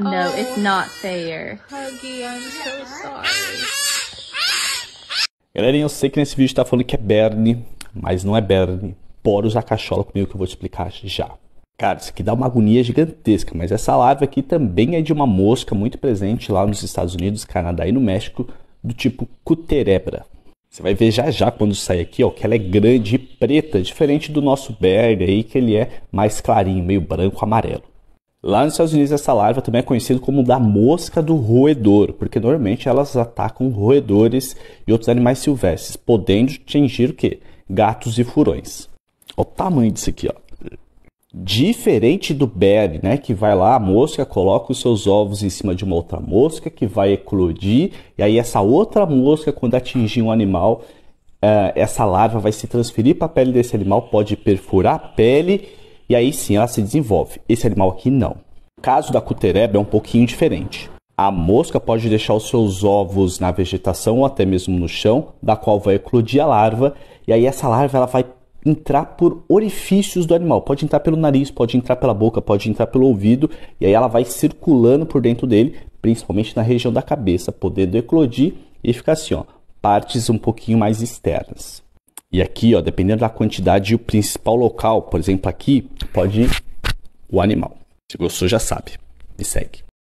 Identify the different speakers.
Speaker 1: No, oh, it's not fair. Huggy, I'm so sorry. Galerinha, eu sei que nesse vídeo está falando que é Bernie, mas não é Bernie. Bora usar cachola comigo que eu vou te explicar já. Cara, isso aqui dá uma agonia gigantesca, mas essa larva aqui também é de uma mosca muito presente lá nos Estados Unidos, Canadá e no México, do tipo cuterebra. Você vai ver já já quando sair aqui, ó, que ela é grande e preta, diferente do nosso Bernie aí, que ele é mais clarinho, meio branco, amarelo. Lá nos Estados Unidos, essa larva também é conhecida como da mosca do roedor, porque normalmente elas atacam roedores e outros animais silvestres, podendo atingir o quê? Gatos e furões. Olha o tamanho disso aqui, ó. Diferente do bere, né, que vai lá, a mosca coloca os seus ovos em cima de uma outra mosca que vai eclodir, e aí essa outra mosca, quando atingir um animal, eh, essa larva vai se transferir para a pele desse animal, pode perfurar a pele e aí sim ela se desenvolve. Esse animal aqui não. O caso da cutereba é um pouquinho diferente. A mosca pode deixar os seus ovos na vegetação ou até mesmo no chão, da qual vai eclodir a larva, e aí essa larva ela vai entrar por orifícios do animal. Pode entrar pelo nariz, pode entrar pela boca, pode entrar pelo ouvido, e aí ela vai circulando por dentro dele, principalmente na região da cabeça, podendo eclodir e ficar assim, ó, partes um pouquinho mais externas. E aqui, ó, dependendo da quantidade e o principal local, por exemplo, aqui, pode ir o animal. Se gostou, já sabe. Me segue.